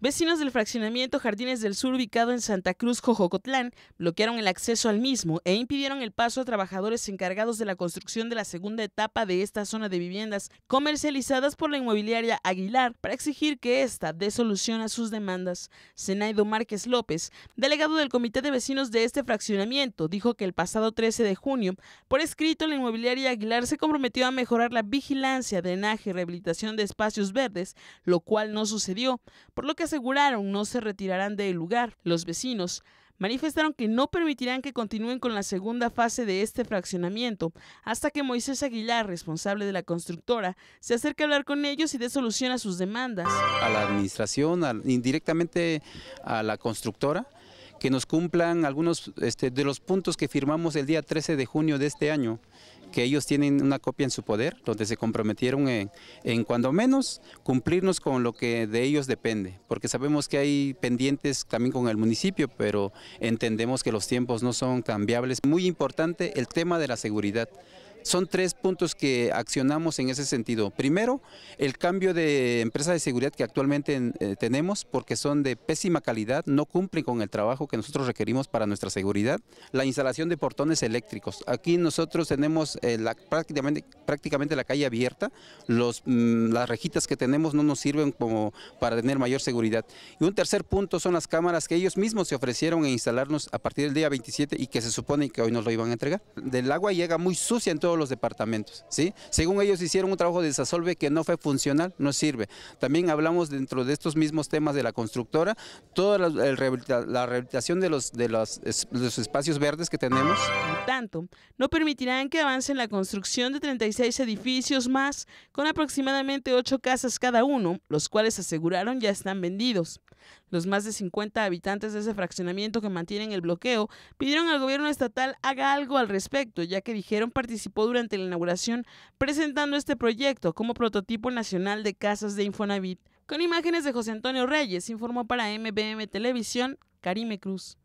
Vecinos del fraccionamiento Jardines del Sur ubicado en Santa Cruz, Jojocotlán, bloquearon el acceso al mismo e impidieron el paso a trabajadores encargados de la construcción de la segunda etapa de esta zona de viviendas comercializadas por la inmobiliaria Aguilar para exigir que ésta dé solución a sus demandas. Zenaido Márquez López, delegado del Comité de Vecinos de este fraccionamiento, dijo que el pasado 13 de junio, por escrito, la inmobiliaria Aguilar se comprometió a mejorar la vigilancia, drenaje y rehabilitación de espacios verdes, lo cual no sucedió, por lo que aseguraron no se retirarán del lugar. Los vecinos manifestaron que no permitirán que continúen con la segunda fase de este fraccionamiento hasta que Moisés Aguilar, responsable de la constructora, se acerque a hablar con ellos y dé solución a sus demandas. A la administración, indirectamente a la constructora, que nos cumplan algunos este, de los puntos que firmamos el día 13 de junio de este año, que ellos tienen una copia en su poder, donde se comprometieron en, en cuando menos cumplirnos con lo que de ellos depende, porque sabemos que hay pendientes también con el municipio, pero entendemos que los tiempos no son cambiables. Muy importante el tema de la seguridad. Son tres puntos que accionamos en ese sentido. Primero, el cambio de empresa de seguridad que actualmente eh, tenemos porque son de pésima calidad, no cumplen con el trabajo que nosotros requerimos para nuestra seguridad. La instalación de portones eléctricos. Aquí nosotros tenemos eh, la, prácticamente, prácticamente la calle abierta, Los, mm, las rejitas que tenemos no nos sirven como para tener mayor seguridad. Y un tercer punto son las cámaras que ellos mismos se ofrecieron a instalarnos a partir del día 27 y que se supone que hoy nos lo iban a entregar. Del agua llega muy sucia en todo los departamentos. ¿sí? Según ellos hicieron un trabajo de desasolve que no fue funcional, no sirve. También hablamos dentro de estos mismos temas de la constructora, toda la, rehabilitación de, los, de los espacios verdes que tenemos tanto, no permitirán que avance la construcción de 36 edificios más, con aproximadamente 8 casas cada uno, los cuales aseguraron ya están vendidos. Los más de 50 habitantes de ese fraccionamiento que mantienen el bloqueo pidieron al gobierno estatal haga algo al respecto, ya que dijeron participó durante la inauguración presentando este proyecto como prototipo nacional de casas de Infonavit. Con imágenes de José Antonio Reyes, informó para MBM Televisión Karime Cruz.